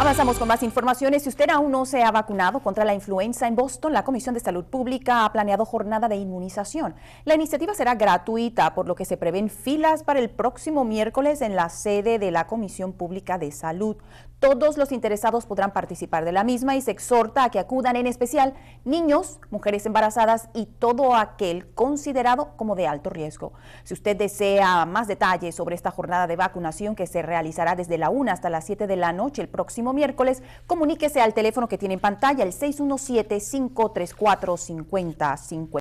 Avanzamos con más informaciones. Si usted aún no se ha vacunado contra la influenza en Boston, la Comisión de Salud Pública ha planeado jornada de inmunización. La iniciativa será gratuita, por lo que se prevén filas para el próximo miércoles en la sede de la Comisión Pública de Salud. Todos los interesados podrán participar de la misma y se exhorta a que acudan en especial niños, mujeres embarazadas y todo aquel considerado como de alto riesgo. Si usted desea más detalles sobre esta jornada de vacunación que se realizará desde la 1 hasta las 7 de la noche el próximo miércoles, comuníquese al teléfono que tiene en pantalla, el 617 534 5050